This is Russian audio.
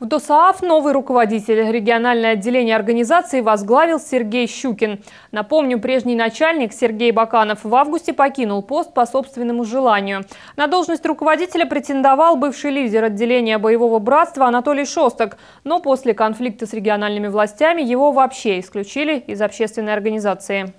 В ДОСААФ новый руководитель региональное отделение организации возглавил Сергей Щукин. Напомню, прежний начальник Сергей Баканов в августе покинул пост по собственному желанию. На должность руководителя претендовал бывший лидер отделения боевого братства Анатолий Шосток, но после конфликта с региональными властями его вообще исключили из общественной организации.